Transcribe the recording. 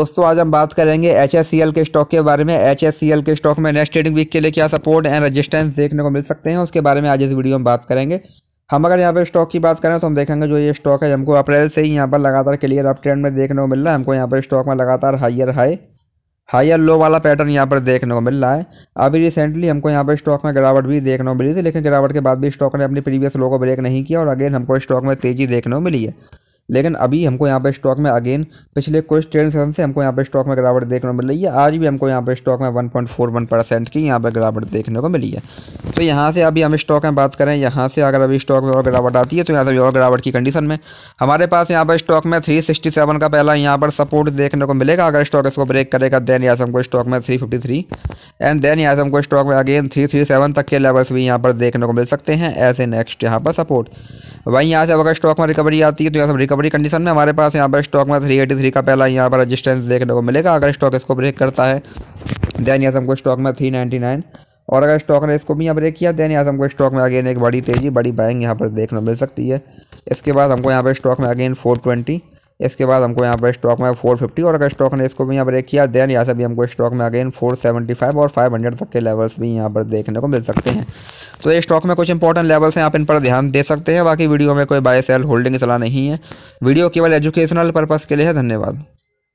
दोस्तों आज हम बात करेंगे एच के स्टॉक के बारे में एच के स्टॉक में नेक्स्ट ट्रेडिंग वीक के लिए क्या सपोर्ट एंड रेजिस्टेंस देखने को मिल सकते हैं उसके बारे में आज इस वीडियो में बात करेंगे हम अगर यहाँ पे स्टॉक की बात करें तो हम देखेंगे जो ये स्टॉक है हमको अप्रैल से ही यहाँ पर लगातार क्लियर अप ट्रेंड में देखने को मिल रहा है हमको यहाँ पर स्टॉक में लगातार हाइयर हाई हाइयर लो वाला पैटर्न यहाँ पर देखने को मिल रहा है अभी रिसेंटली हमको यहाँ पर स्टॉक में गिरावट भी देखने को मिली थी लेकिन गिरावट के बाद भी स्टॉक ने अपनी प्रीवियस लो को ब्रेक नहीं किया और अगेन हमको स्टॉक में तेजी देखने को मिली है लेकिन अभी हमको यहाँ पे स्टॉक में अगेन पिछले कुछ ट्रेड सेशन से हमको यहाँ पे स्टॉक में गिरावट देखने को मिल रही है आज भी हमको यहाँ पे स्टॉक में 1.41 परसेंट की यहाँ पे गिरावट देखने को मिली है तो यहाँ से अभी हम स्टॉक में बात करें यहाँ से अगर अभी स्टॉक में और गिरावट आती है तो यहाँ से और गिरावट की कंडीशन में हमारे पास यहाँ पर स्टॉक में थ्री सिक्सटी सेवन का पहला यहाँ पर सपोर्ट देखने को मिलेगा अगर स्टॉक इसको ब्रेक करेगा देन यहाँ से हमको स्टॉक में three fifty three and then यहाँ से हमको स्टॉक में अगेन सेवन तक के लेवल्स भी यहाँ पर देखने को मिल सकते हैं ऐसे नेक्स्ट यहाँ पर सपोर्ट वहीं यहाँ से अगर स्टॉक में रिकवरी आती है तो यहाँ से रिकवरी कंडीशन में हमारे पास यहाँ पर स्टॉक में थ्री एटी थ्री का पहला यहाँ पर रजिस्टेंस देखने को मिलेगा अगर स्टॉक इसको ब्रेक करता है देन यहाँ से हमको स्टॉक में थ्री नाइन और अगर स्टॉक ने इसको भी यहाँ ब्रेक किया देन यहाँ से हमको स्टॉक में अगेन एक बड़ी तेज़ी बड़ी बाइंग यहाँ पर देखने मिल सकती है इसके बाद हमको यहाँ पर स्टॉक में अगेन फोर ट्वेंटी इसके बाद हमको यहाँ पर स्टॉक में फिफ्टी और अगर स्टॉक ने इसको भी यहाँ ब्रेक किया देन यहाँ से भी हमको स्टॉक में अगेन फाइव और हंड्रेड तक के लेवल्स भी यहाँ पर देखने को मिल सकते हैं तो ये स्टॉक में कुछ इंपॉर्टेंट लेवल्स हैं आप इन पर ध्यान दे सकते हैं बाकी वीडियो में कोई बाय सेल होल्डिंग सलाह नहीं है वीडियो केवल एजुकेशनल पर्पज़ के लिए है धन्यवाद